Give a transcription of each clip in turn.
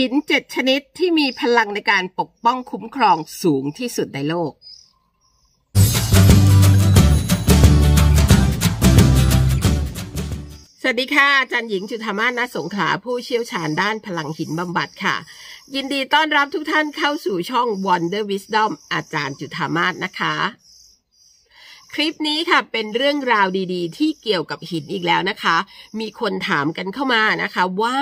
หินเจ็ดชนิดที่มีพลังในการปกป้องคุ้มครองสูงที่สุดในโลก สวัสดีค่ะ อาจารย์หญิงจุธามาศนสงขาผู้เชี่ยวชาญด้านพลังหินบำบัดค่ะ ยินดีต้อนรับทุกท่านเข้าสู่ช่อง Wonder Wisdom อาจารย์จุธามาศนะคะคลิปนี้ค่ะเป็นเรื่องราวดีๆที่เกี่ยวกับหินอีกแล้วนะคะ มีคนถามกันเข้ามานะคะว่า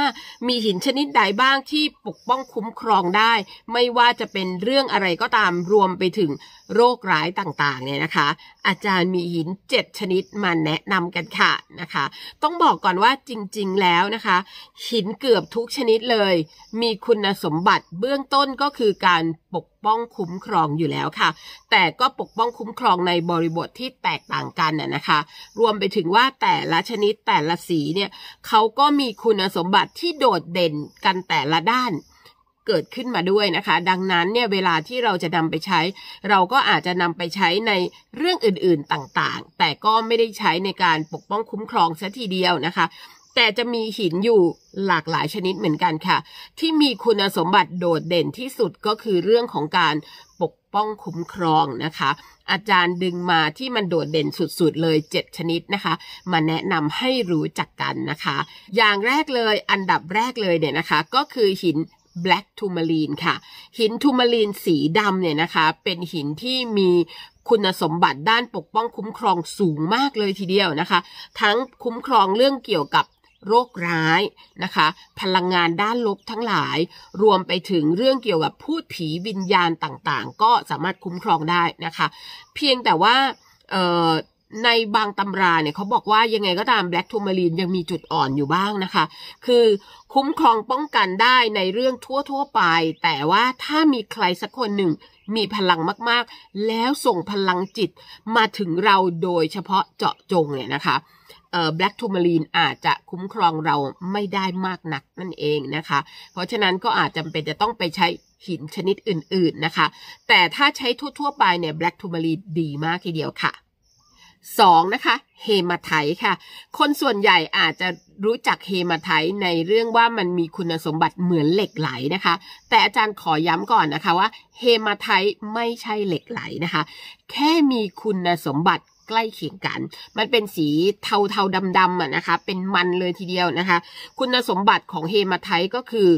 มีหินชนิดใดบ้างที่ปกป้องคุ้มครองได้ ไม่ว่าจะเป็นเรื่องอะไรก็ตามรวมไปถึงโรคร้ายต่างๆเนี่ยนะคะอาจารย์มีหิน 7 ชนิดมาแนะนำกันค่ะนะคะ ต้องบอกก่อนว่าจริงๆแล้วนะคะหินเกือบทุกชนิดเลย มีคุณสมบัติเบื้องต้นก็คือการปกป้องคุ้มครองอยู่แล้วค่ะ แต่ก็ปกป้องคุ้มครองในบริบทที่แตกต่างกันน่ะนะคะ รวมไปถึงว่าแต่ละชนิดแต่ละสีเนี่ยเขาก็มีคุณสมบัติที่โดดเด่นกันแต่ละด้านเกิดขึ้นมาด้วยนะคะ ดังนั้นเนี่ยเวลาที่เราจะนำไปใช้ เราก็อาจจะนำไปใช้ในเรื่องอื่นๆต่างๆ แต่ก็ไม่ได้ใช้ในการปกป้องคุ้มครองซะทีเดียวนะคะ แต่จะมีหินอยู่หลากหลายชนิดเหมือนกันค่ะ ที่มีคุณสมบัติโดดเด่นที่สุดก็คือเรื่องของการปกป้องคุ้มครองนะคะ อาจารย์ดึงมาที่มันโดดเด่นสุดๆ เลย7ชนิดนะคะ มาแนะนำให้รู้จักกันนะคะ อย่างแรกเลยอันดับแรกเลยเนี่ยนะคะก็คือหิน black tourmaline ค่ะ หินทูมาลีนสีดำเนี่ยนะคะเป็นหินที่มีคุณสมบัติด้านปกป้องคุ้มครองสูงมากเลยทีเดียวนะคะ ทั้งคุ้มครองเรื่องเกี่ยวกับโรคร้ายนะคะ พลังงานด้านลบทั้งหลายรวมไปถึงเรื่องเกี่ยวกับพูดผีวิญญาณต่างๆ ก็สามารถคุ้มครองได้นะคะ เพียงแต่ว่าในบางตำราเนี่ยเขาบอกว่ายังไงก็ตามแบล็กทูมารีนยังมีจุดอ่อนอยู่บ้างนะคะ คือคุ้มครองป้องกันได้ในเรื่องทั่วทั่วไป แต่ว่าถ้ามีใครสักคนหนึ่งมีพลังมาก ๆ แล้วส่งพลังจิตมาถึงเราโดยเฉพาะเจาะจงเนี่ยนะคะแบล็กทูมารีนอาจจะคุ้มครองเราไม่ได้มากนักนั่นเองนะคะ เพราะฉะนั้นก็อาจจำเป็นจะต้องไปใช้หินชนิดอื่นๆนะคะ แต่ถ้าใช้ทั่วๆไปเนี่ยแบล็กทูมารีนดีมากทีเดียวค่ะ 2. นะคะ เฮมาไทค่ะ คนส่วนใหญ่อาจจะรู้จักเฮมาไทในเรื่องว่ามันมีคุณสมบัติเหมือนเหล็กไหลนะคะ แต่อาจารย์ขอย้ำก่อนนะคะว่า เฮมาไทไม่ใช่เหล็กไหลนะคะ แค่มีคุณสมบัติใกล้เคียงกัน มันเป็นสีเทาๆดำๆอ่ะนะคะ เป็นมันเลยทีเดียวนะคะ คุณสมบัติของเฮมาไทก็คือ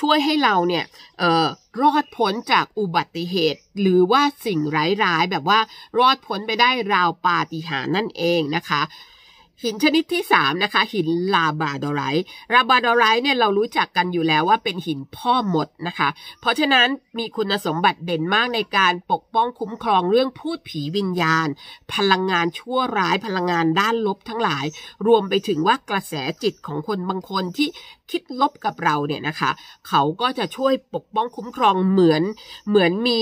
ช่วยให้เราเนี่ยออรอดพ้นจากอุบัติเหตุ หรือว่าสิ่งร้ายๆแบบว่ารอดพ้นไปได้ราวปาฏิหาริย์นั่นเองนะคะหินชนิดที่3นะคะหินลาบาดอไรลาบาดอไรเนี่ยเรารู้จักกันอยู่แล้วว่าเป็นหินพ่อหมดนะคะ เพราะฉะนั้นมีคุณสมบัติเด่นมากในการปกป้องคุ้มครองเรื่องพูดผีวิญญาณ พลังงานชั่วร้ายพลังงานด้านลบทั้งหลาย รวมไปถึงว่ากระแสจิตของคนบางคนที่คิดลบกับเราเนี่ยนะคะ เขาก็จะช่วยปกป้องคุ้มครองเหมือน เหมือนมี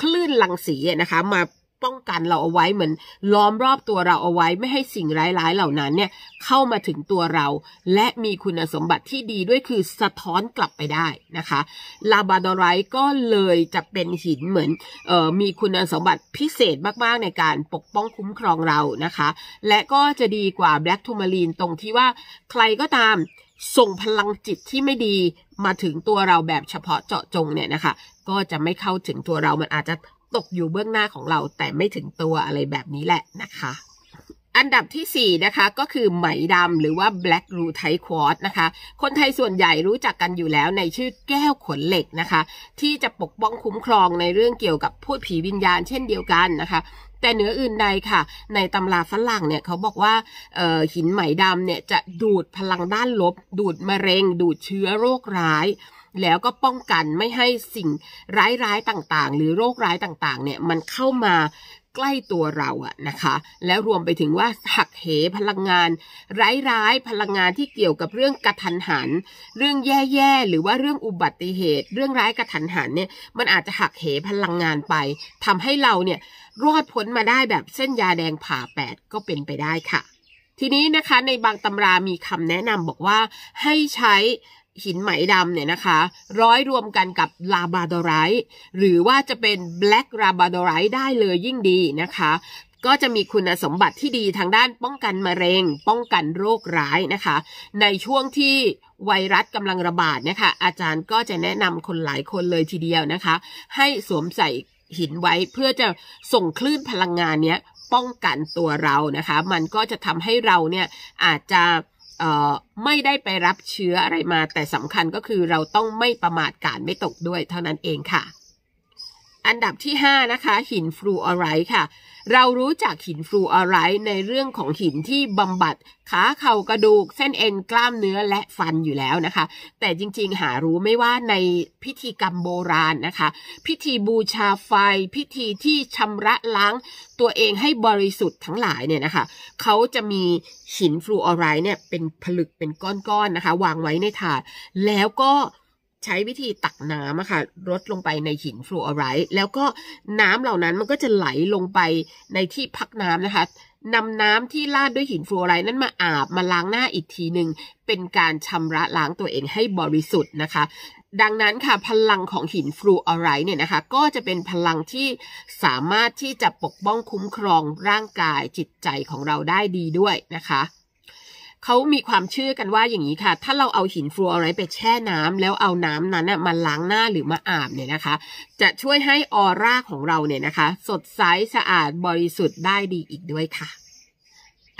คลื่นลังสีนะคะมาป้องกันเราเอาไว้เหมือนล้อมรอบตัวเราเอาไว้ไม่ให้สิ่งร้ายๆเหล่านั้นเนี่ยเข้ามาถึงตัวเราและมีคุณสมบัติที่ดีด้วยคือสะท้อนกลับไปได้นะคะลาบาดอไรก็เลยจะเป็นหินเหมือนออมีคุณสมบัติพิเศษมากๆในการปกป้องคุ้มครองเรานะคะ และก็จะดีกว่าแบล็กทูมารีนตรงที่ว่าใครก็ตามส่งพลังจิตที่ไม่ดีมาถึงตัวเราแบบเฉพาะเจาะจงเนี่ยนะคะก็จะไม่เข้าถึงตัวเรา มันอาจจะตกอยู่เบื้องหน้าของเราแต่ไม่ถึงตัวอะไรแบบนี้แหละนะคะ อันดับที่4นะคะก็คือไหมดำหรือว่า black rutile quartz นะคะคนไทยส่วนใหญ่รู้จักกันอยู่แล้วในชื่อแก้วขนเหล็กนะคะที่จะปกป้องคุ้มครองในเรื่องเกี่ยวกับพูดผีวิญญาณเช่นเดียวกันนะคะ แต่เหนืออื่นใดค่ะ ในตำราฝรั่งเนี่ยเขาบอกว่าหินไหมดำเนี่ยจะดูดพลังด้านลบ ดูดมะเร็ง ดูดเชื้อโรคร้ายแล้วก็ป้องกันไม่ให้สิ่งร้ายๆต่างๆ หรือโรคร้ายต่างๆ เนี่ยมันเข้ามาใกล้ตัวเราอะนะคะ แล้วรวมไปถึงว่าหักเหพลังงานร้ายๆพลังงานที่เกี่ยวกับเรื่องกระทันหันเรื่องแย่ๆหรือว่าเรื่องอุบัติเหตุ เรื่องร้ายกระทันหันเนี่ย มันอาจจะหักเหพลังงานไป ทำให้เราเนี่ยรอดพ้นมาได้แบบเส้นยาแดงผ่าแปดก็เป็นไปได้ค่ะ ทีนี้นะคะในบางตำรามีคำแนะนำบอกว่าให้ใช้หินไหมดำเนี่ยนะคะ ร้อยรวมกันกับลาบาดอไร์หรือว่าจะเป็นแบล็กลาบาดอไร์ได้เลยยิ่งดีนะคะ ก็จะมีคุณสมบัติที่ดีทางด้านป้องกันมะเร็ง ป้องกันโรคร้ายนะคะ ในช่วงที่ไวรัสกำลังระบาดเนี่ยค่ะอาจารย์ก็จะแนะนำคนหลายคนเลยทีเดียวนะคะ ให้สวมใส่หินไว้ เพื่อจะส่งคลื่นพลังงานเนี้ยป้องกันตัวเรานะคะ มันก็จะทำให้เราเนี่ยอาจจะไม่ได้ไปรับเชื้ออะไรมาแต่สำคัญก็คือเราต้องไม่ประมาทการไม่ตกด้วยเท่านั้นเองค่ะอันดับที่ 5 นะคะ หินฟลูออไรด์ค่ะ เรารู้จักหินฟลูออไรด์ในเรื่องของหินที่บำบัดขาเข่ากระดูกเส้นเอ็นกล้ามเนื้อและฟันอยู่แล้วนะคะ แต่จริงๆหารู้ไม่ว่าในพิธีกรรมโบราณนะคะ พิธีบูชาไฟ พิธีที่ชำระล้าง ตัวเองให้บริสุทธิ์ทั้งหลายเนี่ยนะคะเขาจะมีหินฟลูออไรด์เนี่ยเป็นผลึกเป็นก้อนๆนนะคะ วางไว้ในถาดแล้วก็ใช้วิธีตักน้ำอะค่ะรดลงไปในหินฟลูออไรด์แล้วก็น้ำเหล่านั้นมันก็จะไหลลงไปในที่พักน้ำนะคะนำน้ำที่ลาดด้วยหินฟลูออไรด์นั้นมาอาบมาล้างหน้าอีกทีหนึ่งเป็นการชำระล้างตัวเองให้บริสุทธิ์นะคะดังนั้นค่ะพลังของหินฟลูออไรด์เนี่ยนะคะก็จะเป็นพลังที่สามารถที่จะปกป้องคุ้มครองร่างกายจิตใจของเราได้ดีด้วยนะคะเขามีความเชื่อกันว่าอย่างนี้ค่ะ ถ้าเราเอาหินฟลูออไรด์ไปแช่น้ำ แล้วเอาน้ำนั้นมาล้างหน้าหรือมาอาบเนี่ยนะคะ จะช่วยให้ออร่าของเราเนี่ยนะคะ สดใสสะอาดบริสุทธิ์ได้ดีอีกด้วยค่ะ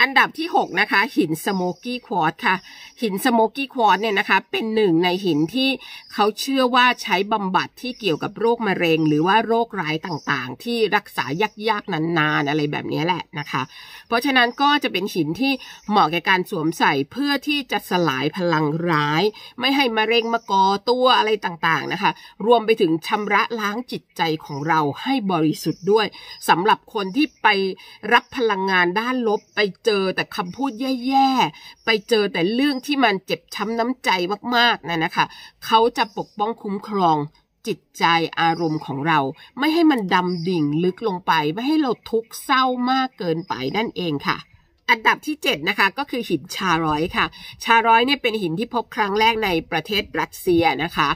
อันดับที่6นะคะหินสโมกี้ควอตค่ะหินสโมกี้ควอตเนี่ยนะคะเป็นหนึ่งในหินที่เขาเชื่อว่าใช้บำบัดที่เกี่ยวกับโรคมะเร็งหรือว่าโรคร้ายต่างๆ ที่รักษายากๆ นาน ๆ อะไรแบบนี้แหละนะคะ เพราะฉะนั้นก็จะเป็นหินที่เหมาะแก่การสวมใส่เพื่อที่จะสลายพลังร้ายไม่ให้มะเร็งมาก่อตัวอะไรต่างๆนะคะ รวมไปถึงชำระล้างจิตใจของเราให้บริสุทธิ์ด้วยสำหรับคนที่ไปรับพลังงานด้านลบไปเจอแต่คำพูดแย่ๆ ไปเจอแต่เรื่องที่มันเจ็บช้ำน้ำใจมากๆนะนะคะ เขาจะปกป้องคุ้มครองจิตใจอารมณ์ของเรา ไม่ให้มันดำดิ่งลึกลงไป ไม่ให้เราทุกข์เศร้ามากเกินไปนั่นเองค่ะอันดับที่7นะคะก็คือหินชาร้อยค่ะชาร้อยเนี่ยเป็นหินที่พบครั้งแรกในประเทศรัสเซียนะคะ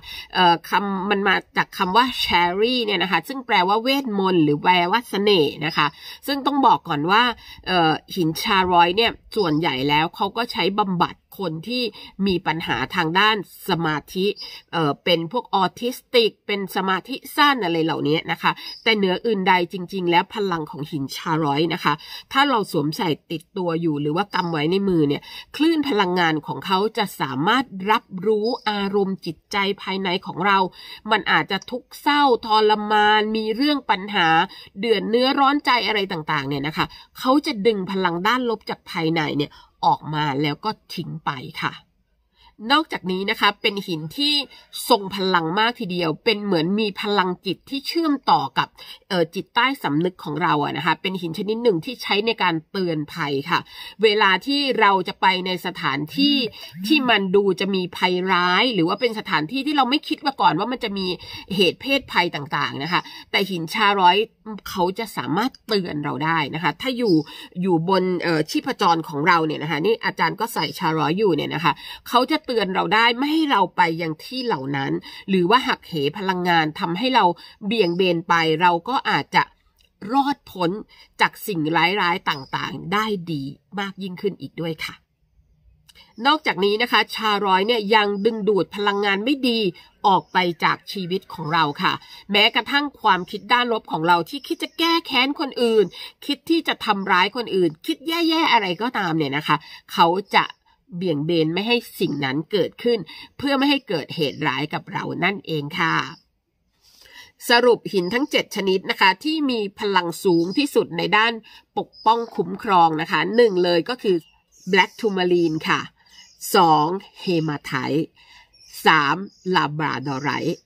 คำมันมาจากคำว่าเชอรี่เนี่ยนะคะซึ่งแปลว่าเวทมนต์หรือแปลว่าสเสน่ห์นะคะซึ่งต้องบอกก่อนว่าหินชาร้อยเนี่ยส่วนใหญ่แล้วเขาก็ใช้บำบัดคนที่มีปัญหาทางด้านสมาธิ เอ่อเป็นพวกออทิสติก เป็นสมาธิสั้นอะไรเหล่านี้นะคะ แต่เหนืออื่นใดจริงๆ แล้วพลังของหินชาร้อยนะคะ ถ้าเราสวมใส่ติดตัวอยู่หรือว่ากำไว้ในมือเนี่ย คลื่นพลังงานของเขาจะสามารถรับรู้อารมณ์จิตใจภายในของเรา มันอาจจะทุกข์เศร้าทรมาน มีเรื่องปัญหา เดือดเนื้อร้อนใจอะไรต่างๆเนี่ยนะคะเขาจะดึงพลังด้านลบจากภายในเนี่ยออกมาแล้วก็ทิ้งไปค่ะนอกจากนี้นะคะเป็นหินที่ทรงพลังมากทีเดียว เป็นเหมือนมีพลังจิตที่เชื่อมต่อกับจิตใต้สำนึกของเราอะนะคะเป็นหินชนิดหนึ่งที่ใช้ในการเตือนภัยค่ะ เวลาที่เราจะไปในสถานที่ที่มันดูจะมีภัยร้าย หรือว่าเป็นสถานที่ที่เราไม่คิดมาก่อนว่ามันจะมีเหตุเพศภัยต่างๆนะคะแต่หินชาร้อยเขาจะสามารถเตือนเราได้นะคะถ้าอยู่อยู่บนชีพจรของเราเนี่ยนะคะนี่อาจารย์ก็ใส่ชาร้อยอยู่เนี่ยนะคะเขาจะตือนเราได้ไม่ให้เราไปอย่างที่เหล่านั้น หรือว่าหักเหพลังงานทำให้เราเบี่ยงเบนไปเราก็อาจจะรอดพ้นจากสิ่งร้ายๆต่างๆ ได้ดีมากยิ่งขึ้นอีกด้วยค่ะ นอกจากนี้นะคะชา ร้อยเนี่ยยังดึงดูดพลังงานไม่ดีออกไปจากชีวิตของเราค่ะ แม้กระทั่งความคิดด้านลบของเราที่คิดจะแก้แค้นคนอื่น คิดที่จะทำร้ายคนอื่น คิดแย่ๆอะไรก็ตามเนี่ยนะคะ เขาจะเบี่ยงเบนไม่ให้สิ่งนั้นเกิดขึ้น เพื่อไม่ให้เกิดเหตุร้ายกับเรานั่นเองค่ะ สรุปหินทั้ง 7 ชนิดนะคะ ที่มีพลังสูงที่สุดในด้านปกป้องคุ้มครองนะคะหนึ่งเลยก็คือ Black Tourmaline ค่ะ 2. เฮมาไท t e 3. ลาบราดอไร t ์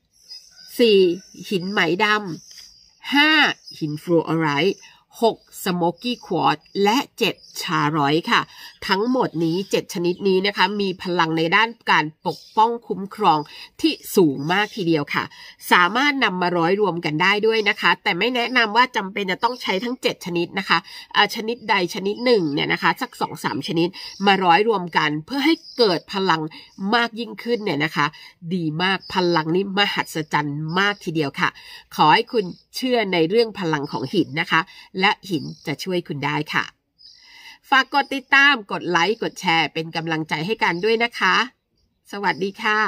4. หินไหมดำ 5. หินฟลูออไรต์6สโมกกี้ควอตและ 7 ชาร้อยค่ะ ทั้งหมดนี้ 7 ชนิดนี้นะคะมีพลังในด้านการปกป้องคุ้มครองที่สูงมากทีเดียวค่ะ สามารถนำมาร้อยรวมกันได้ด้วยนะคะ แต่ไม่แนะนำว่าจำเป็นจะต้องใช้ทั้ง 7 ชนิดนะคะชนิดใดชนิดหนึ่งเนี่ยนะคะสัก 2-3 ชนิดมาร้อยรวมกันเพื่อให้เกิดพลังมากยิ่งขึ้นเนี่ยนะคะ ดีมากพลังนี้มหัศจรรย์มากทีเดียวค่ะ ขอให้คุณเชื่อในเรื่องพลังของหินนะคะและและหินจะช่วยคุณได้ค่ะ ฝากกดติดตามกดไลค์ กดแชร์เป็นกำลังใจให้กันด้วยนะคะ สวัสดีค่ะ